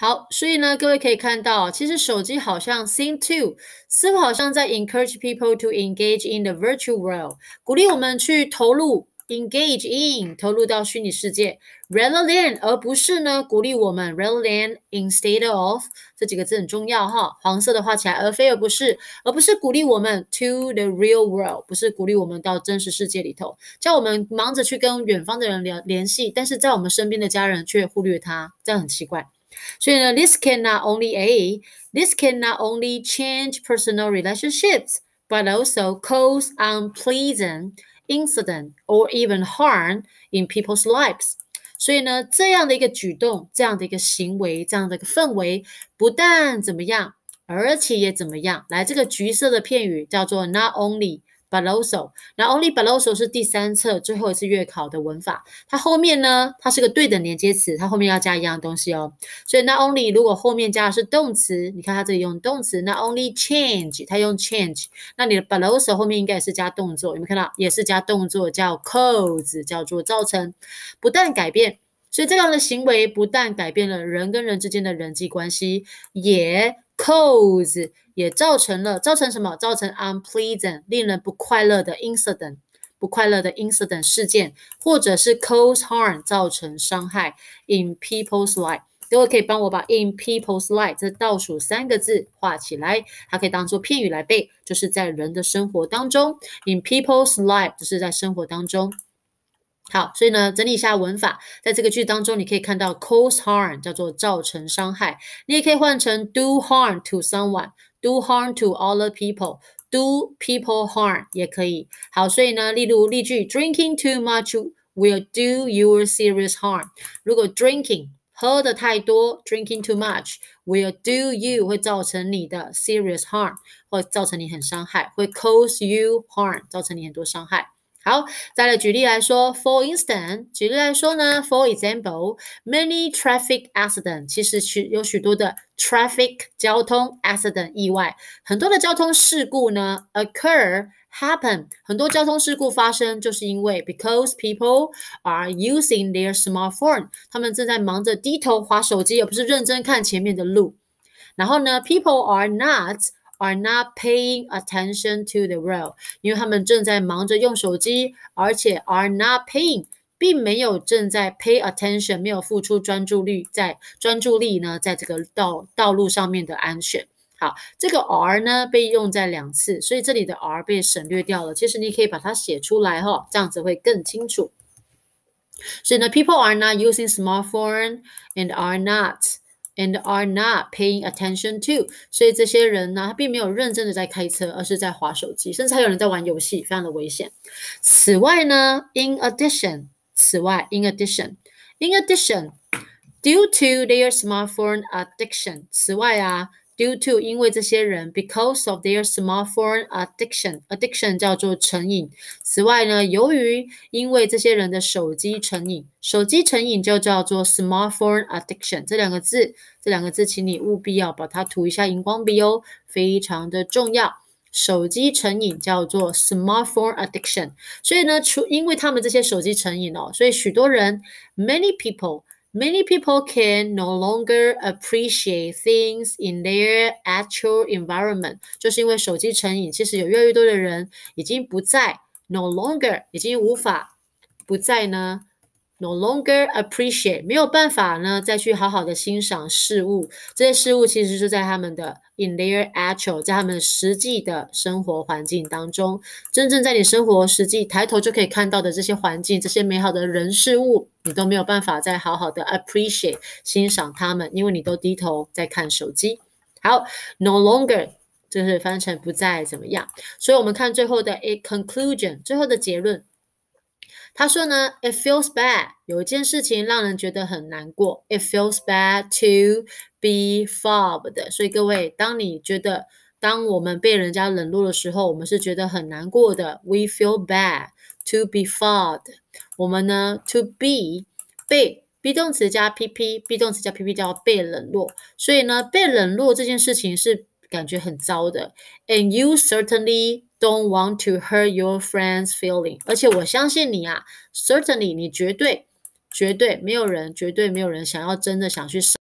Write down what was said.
好，所以呢，各位可以看到，其实手机好像 seem to 似乎好像在 encourage people to engage in the virtual world，鼓励我们去投入 engage in 投入到虚拟世界 real land，而不是呢鼓励我们 real land instead of 这几个字很重要哈，黄色的画起来，而非而不是而不是鼓励我们 to the real world，不是鼓励我们到真实世界里头，叫我们忙着去跟远方的人联联系，但是在我们身边的家人却忽略他，这样很奇怪。So this can not only a this can not only change personal relationships but also cause unpleasant incident or even harm in people's lives. lives。所以呢，这样的一个举动、这样的一个行为、这样的一个氛围，不但怎么样，而且也怎么样。来，这个橘色的片语叫做 not only。b e l o so，那 only b e l o so 是第三册最后一次月考的文法。它后面呢，它是个对等连接词，它后面要加一样东西哦。所以那 only 如果后面加的是动词，你看它这里用动词，那 only change，它用 change，那你的 b e l o so 后面应该也是加动作，有没有看到？也是加动作，叫 cause，叫做造成，不断改变。所以这样的行为不但改变了人跟人之间的人际关系，也 cause 也造成了造成什么？造成 unpleasant 令人不快乐的 incident 不快乐的 incident 事件，或者是 cause harm 造成伤害 in people's life。等会可以帮我把 in people's life 这倒数三个字画起来，它可以当做片语来背，就是在人的生活当中 in people's life，就是在生活当中。好，所以呢，整理一下文法，在这个句当中，你可以看到 cause harm 叫做造成伤害，你也可以换成 do harm to someone，do harm to other people。Do people harm 也可以。好，所以呢，例如例句：Drinking too much will do you serious harm。如果 drinking 喝的太多，drinking too much will do you 会造成你的 serious harm，或造成你很伤害，会 cause you harm，造成你很多伤害。好，再来举例来说，for instance，举例来说呢，for example，many traffic accident 其实许有许多的 traffic 交通 accident 意外，很多的交通事故呢 occur happen，很多交通事故发生就是因为 because people are using their smartphone，他们正在忙着低头划手机，而不是认真看前面的路。然后呢，people are not Are not paying attention to the road，因为他们正在忙着用手机，而且 are not paying，并没有正在 pay attention，没有付出专注力，在专注力呢，在这个道道路上面的安全。好，这个 r 呢被用在两次，所以这里的 r 被省略掉了。其实你可以把它写出来哈，这样子会更清楚。所以呢，people are not using smartphone and are not。And are not paying attention to，所以这些人呢，他并没有认真的在开车，而是在划手机，甚至还有人在玩游戏，非常的危险。此外呢，in addition，此外，in addition，in addition，due to their smartphone addiction，此外啊。Due to 因为这些人，because of their smartphone addiction，addiction 叫做成瘾。此外呢，由于因为这些人的手机成瘾，手机成瘾就叫做 smartphone addiction。这两个字，这两个字，请你务必要把它涂一下荧光笔哦，非常的重要。手机成瘾叫做 smartphone addiction。所以呢，除因为他们这些手机成瘾哦，所以许多人，many people。Many people can no longer appreciate things in their actual environment，就是因为手机成瘾，其实有越来越多的人已经不在 n o longer，已经无法不在呢。No longer appreciate，没有办法呢，再去好好的欣赏事物。这些事物其实就在他们的 in their actual，在他们实际的生活环境当中，真正在你生活实际抬头就可以看到的这些环境，这些美好的人事物，你都没有办法再好好的 appreciate，欣赏他们，因为你都低头在看手机。好，no longer 就是翻成不再怎么样。所以我们看最后的 a conclusion，最后的结论。他说呢，it feels bad，有一件事情让人觉得很难过，it feels bad to be fobbed。所以各位，当你觉得当我们被人家冷落的时候，我们是觉得很难过的，we feel bad to be fobbed。我们呢，to be 被 be 动词加 PP，be 动词加 PP 叫被冷落。所以呢，被冷落这件事情是感觉很糟的。And you certainly Don't want to hurt your friends' feeling，而且我相信你啊，Certainly，你绝对、绝对没有人、绝对没有人想要真的想去伤。